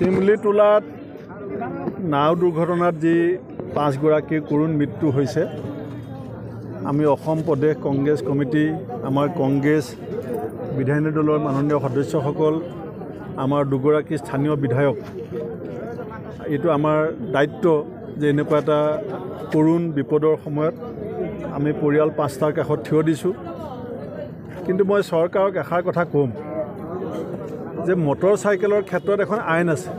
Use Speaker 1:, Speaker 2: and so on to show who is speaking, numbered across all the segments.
Speaker 1: চিমলি তোলাত নাও দুৰ্ঘটনাত যি পাঁচগৰাকী কৰুণ মৃত্যু হৈছে আমি অসম প্ৰদেশ কংগ্ৰেছ কমিটি আমাৰ কংগ্ৰেছ বিধায়িনী দলৰ মাননীয় সদস্যসকল আমাৰ দুগৰাকী স্থানীয় বিধায়ক এইটো আমাৰ দায়িত্ব যে এনেকুৱা এটা কৰুণ বিপদৰ সময়ত আমি পৰিয়াল পাঁচটাৰ কাষত থিয় দিছোঁ কিন্তু মই চৰকাৰক এষাৰ কথা ক'ম যে মটৰ চাইকেলৰ ক্ষেত্ৰত এখন আইন আছে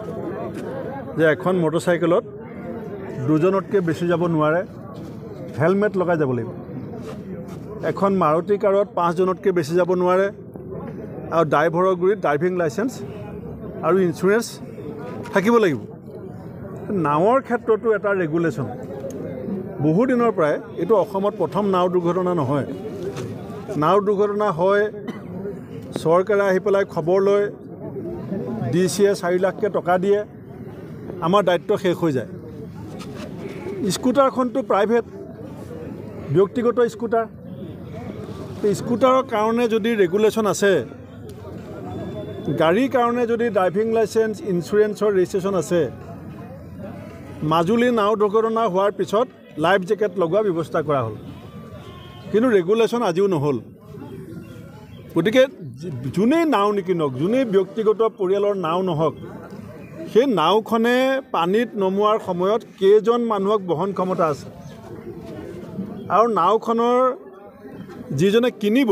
Speaker 1: যে এখন মটৰ চাইকেলত দুজনতকৈ বেছি যাব নোৱাৰে হেলমেট লগাই যাব লাগিব এখন মাৰুতি কাৰত পাঁচজনতকৈ বেছি যাব নোৱাৰে আৰু ড্ৰাইভৰৰ গুৰিত ড্ৰাইভিং লাইচেঞ্চ আৰু ইঞ্চুৰেঞ্চ থাকিব লাগিব নাৱৰ ক্ষেত্ৰতো এটা ৰেগুলেশ্যন বহুদিনৰ পৰাই এইটো অসমত প্ৰথম নাও দুৰ্ঘটনা নহয় নাও দুৰ্ঘটনা হয় চৰকাৰে আহি পেলাই খবৰ লয় ডি চিয়ে চাৰি লাখকৈ টকা দিয়ে আমাৰ দায়িত্ব শেষ হৈ যায় স্কুটাৰখনতো প্ৰাইভেট ব্যক্তিগত স্কুটাৰ স্কুটাৰৰ কাৰণে যদি ৰেগুলেশ্যন আছে গাড়ীৰ কাৰণে যদি ড্ৰাইভিং লাইচেঞ্চ ইঞ্চুৰেঞ্চৰ ৰেজিষ্ট্ৰেশ্যন আছে মাজুলী নাও দুৰ্ঘটনা হোৱাৰ পিছত লাইফ জেকেট লগোৱাৰ ব্যৱস্থা কৰা হ'ল কিন্তু ৰেগুলেশ্যন আজিও নহ'ল গতিকে যোনেই নাও নিকিনক যোনেই ব্যক্তিগত পৰিয়ালৰ নাও নহওক সেই নাওখনে পানীত নমোৱাৰ সময়ত কেইজন মানুহক বহন ক্ষমতা আছে আৰু নাওখনৰ যিজনে কিনিব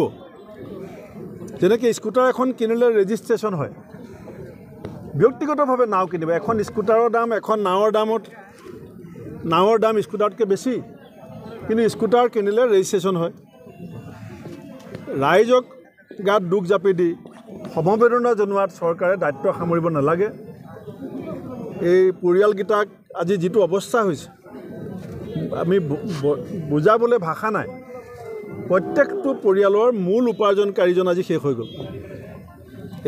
Speaker 1: যেনেকৈ স্কুটাৰ এখন কিনিলে ৰেজিষ্ট্ৰেশ্যন হয় ব্যক্তিগতভাৱে নাও কিনিব এখন স্কুটাৰৰ দাম এখন নাৱৰ দামত নাৱৰ দাম স্কুটাৰতকৈ বেছি কিন্তু স্কুটাৰ কিনিলে ৰেজিষ্ট্ৰেশ্যন হয় ৰাইজক গাত দুখ জাপি দি সমবেদনা জনোৱাত চৰকাৰে দায়িত্ব সামৰিব নালাগে এই পৰিয়ালকেইটাক আজি যিটো অৱস্থা হৈছে আমি বুজাবলৈ ভাষা নাই প্ৰত্যেকটো পৰিয়ালৰ মূল উপাৰ্জনকাৰীজন আজি শেষ হৈ গ'ল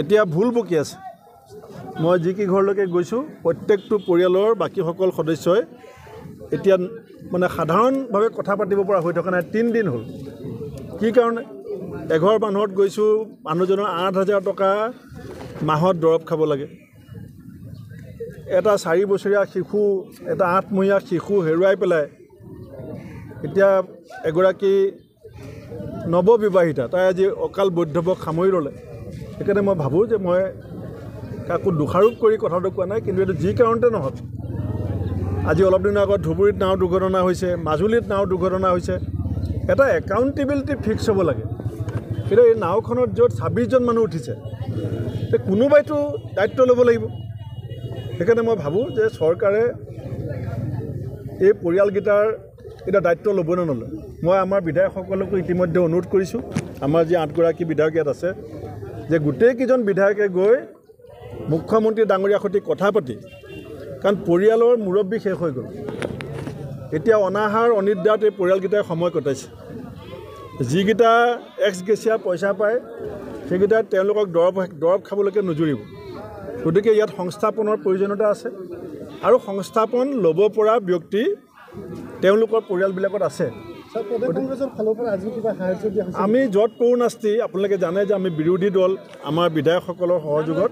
Speaker 1: এতিয়া ভুল বকি আছে মই যি কি ঘৰলৈকে গৈছোঁ প্ৰত্যেকটো পৰিয়ালৰ বাকীসকল সদস্যই এতিয়া মানে সাধাৰণভাৱে কথা পাতিব পৰা হৈ থকা নাই তিনিদিন হ'ল কি কাৰণে এঘৰ মানুহত গৈছোঁ মানুহজনৰ আঠ হাজাৰ টকা মাহত দৰৱ খাব লাগে এটা চাৰি বছৰীয়া শিশু এটা আঠমহীয়া শিশু হেৰুৱাই পেলাই এতিয়া এগৰাকী নৱবিবাহিতা তাই আজি অকাল বৈধ্যৱক সামৰি ল'লে সেইকাৰণে মই ভাবোঁ যে মই কাকো দোষাৰোপ কৰি কথাটো কোৱা নাই কিন্তু এইটো যি কাৰণতে নহওক আজি অলপ দিনৰ আগত ধুবুৰীত নাও দুৰ্ঘটনা হৈছে মাজুলীত নাও দুৰ্ঘটনা হৈছে এটা একাউণ্টেবিলিটি ফিক্স হ'ব লাগে কিন্তু এই নাওখনত য'ত ছাব্বিছজন মানুহ উঠিছে কোনোবাইতো দায়িত্ব ল'ব লাগিব সেইকাৰণে মই ভাবোঁ যে চৰকাৰে এই পৰিয়ালকেইটাৰ এতিয়া দায়িত্ব ল'বনে নল'লে মই আমাৰ বিধায়কসকলকো ইতিমধ্যে অনুৰোধ কৰিছোঁ আমাৰ যি আঠগৰাকী বিধায়ক ইয়াত আছে যে গোটেইকেইজন বিধায়কে গৈ মুখ্যমন্ত্ৰী ডাঙৰীয়াৰ সৈতে কথা পাতি কাৰণ পৰিয়ালৰ মুৰব্বী শেষ হৈ গ'ল এতিয়া অনাহাৰ অনিদ্ৰাত এই পৰিয়ালকেইটাই সময় কটাইছে যিকেইটা এক্স এক্সগেচিয়া পইচা পায় সেইকেইটা তেওঁলোকক দৰৱ দৰৱ খাবলৈকে নুজুৰিব গতিকে ইয়াত সংস্থাপনৰ প্ৰয়োজনীয়তা আছে আৰু সংস্থাপন ল'ব পৰা ব্যক্তি তেওঁলোকৰ পৰিয়ালবিলাকত আছে আমি যত পৰু নাস্তি আপোনালোকে জানে যে আমি বিৰোধী দল আমাৰ বিধায়কসকলৰ সহযোগত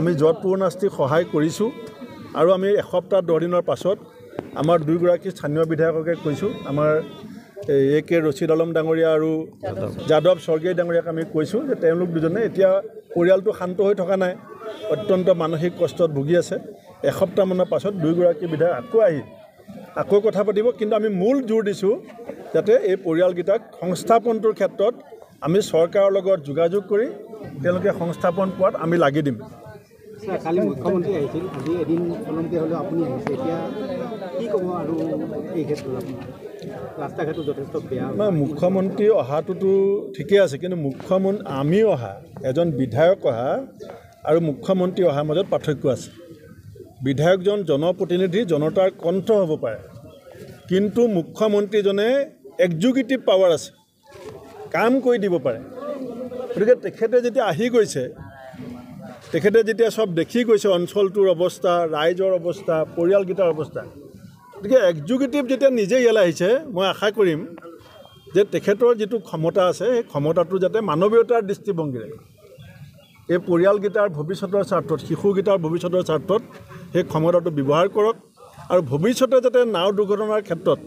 Speaker 1: আমি যত পৰু নাস্তি সহায় কৰিছোঁ আৰু আমি এসপ্তাহ দহদিনৰ পাছত আমাৰ দুইগৰাকী স্থানীয় বিধায়ককে কৈছোঁ আমাৰ এ কে ৰচিদ আলম ডাঙৰীয়া আৰু যাদৱ স্বৰ্গীয় ডাঙৰীয়াক আমি কৈছোঁ যে তেওঁলোক দুজনে এতিয়া পৰিয়ালটো শান্ত হৈ থকা নাই অত্যন্ত মানসিক কষ্টত ভুগি আছে এসপ্তাহমানৰ পাছত দুয়োগৰাকী বিধায়ক আকৌ আহি আকৌ কথা পাতিব কিন্তু আমি মূল জোৰ দিছোঁ যাতে এই পৰিয়ালকেইটাক সংস্থাপনটোৰ ক্ষেত্ৰত আমি চৰকাৰৰ লগত যোগাযোগ কৰি তেওঁলোকে সংস্থাপন পোৱাত আমি লাগি দিম মুখ্যমন্ত্ৰী আহিছিল মানে মুখ্যমন্ত্ৰী অহাটোতো ঠিকেই আছে কিন্তু মুখ্যমন্ত্ৰী আমি অহা এজন বিধায়ক অহা আৰু মুখ্যমন্ত্ৰী অহাৰ মাজত পাৰ্থক্য আছে বিধায়কজন জনপ্ৰতিনিধি জনতাৰ কণ্ঠ হ'ব পাৰে কিন্তু মুখ্যমন্ত্ৰীজনে একজিকিউটিভ পাৱাৰ আছে কাম কৰি দিব পাৰে গতিকে তেখেতে যেতিয়া আহি গৈছে তেখেতে যেতিয়া চব দেখি গৈছে অঞ্চলটোৰ অৱস্থা ৰাইজৰ অৱস্থা পৰিয়ালকেইটাৰ অৱস্থা গতিকে এক্সিকিউটিভ যেতিয়া নিজে ইয়ালৈ আহিছে মই আশা কৰিম যে তেখেতৰ যিটো ক্ষমতা আছে সেই ক্ষমতাটো যাতে মানৱীয়তাৰ দৃষ্টিভংগীৰে এই পৰিয়ালকেইটাৰ ভৱিষ্যতৰ স্বাৰ্থত শিশুকেইটাৰ ভৱিষ্যতৰ স্বাৰ্থত সেই ক্ষমতাটো ব্যৱহাৰ কৰক আৰু ভৱিষ্যতে যাতে নাও দুৰ্ঘটনাৰ ক্ষেত্ৰত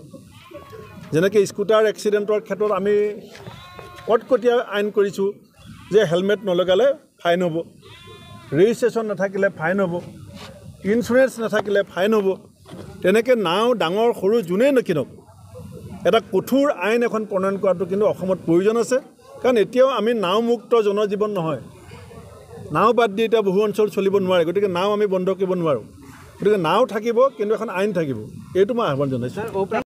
Speaker 1: যেনেকৈ স্কুটাৰ এক্সিডেণ্টৰ ক্ষেত্ৰত আমি কটকটীয়া আইন কৰিছোঁ যে হেলমেট নলগালে ফাইন হ'ব ৰেজিষ্ট্ৰেশ্যন নাথাকিলে ফাইন হ'ব ইঞ্চুৰেঞ্চ নাথাকিলে ফাইন হ'ব তেনেকৈ নাও ডাঙৰ সৰু যোনেই নকিনক এটা কঠোৰ আইন এখন প্ৰণয়ন কৰাটো কিন্তু অসমত প্ৰয়োজন আছে কাৰণ এতিয়াও আমি নাওমুক্ত জনজীৱন নহয় নাও বাদ দি এতিয়া বহু অঞ্চল চলিব নোৱাৰে গতিকে নাও আমি বন্ধ কৰিব নোৱাৰোঁ গতিকে নাও থাকিব কিন্তু এখন আইন থাকিব এইটো মই আহ্বান জনাইছোঁ